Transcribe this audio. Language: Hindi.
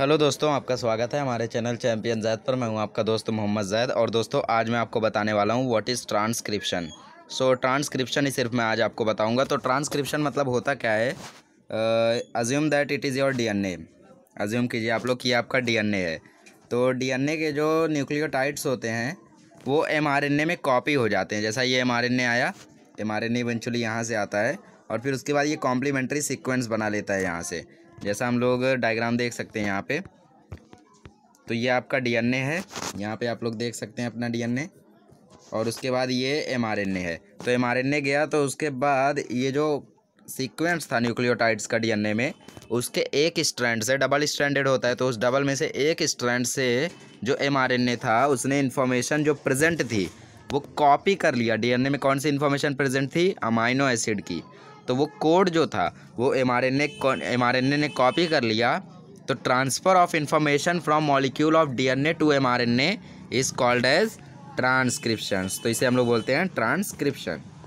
हेलो दोस्तों आपका स्वागत है हमारे चैनल चैम्पियन जैद पर मैं हूं आपका दोस्त मोहम्मद जैद और दोस्तों आज मैं आपको बताने वाला हूं what is transcription so transcription ही सिर्फ मैं आज आपको बताऊंगा तो ट्रांसक्रिप्शन मतलब होता क्या है assume that it is your an assume कीजिए आप लोग कि आपका डी है तो डी के जो न्यूक्लियोटाइड्स होते हैं वो एम में कॉपी हो जाते हैं जैसा ये एम आया एम आर एन यहाँ से आता है और फिर उसके बाद ये कॉम्प्लीमेंट्री सिक्वेंस बना लेता है यहाँ से जैसा हम लोग डायग्राम देख सकते हैं यहाँ पे तो ये आपका डीएनए है यहाँ पे आप लोग देख सकते हैं अपना डीएनए और उसके बाद ये एमआरएनए है तो एमआरएनए गया तो उसके बाद ये जो सीक्वेंस था न्यूक्लियोटाइड्स का डीएनए में उसके एक स्ट्रैंड से डबल स्ट्रैंडेड होता है तो उस डबल में से एक स्ट्रैंड से जो एमआरएनए था उसने इन्फॉर्मेशन जो प्रेजेंट थी वो कॉपी कर लिया डीएनए में कौन सी इन्फॉर्मेशन प्रेजेंट थी अमाइनो एसिड की तो वो कोड जो था वो एम आर एन ने कॉपी कर लिया तो transfer of information from molecule of A to A is called as transcription तो इसे हम लोग बोलते हैं ट्रांसक्रिप्शन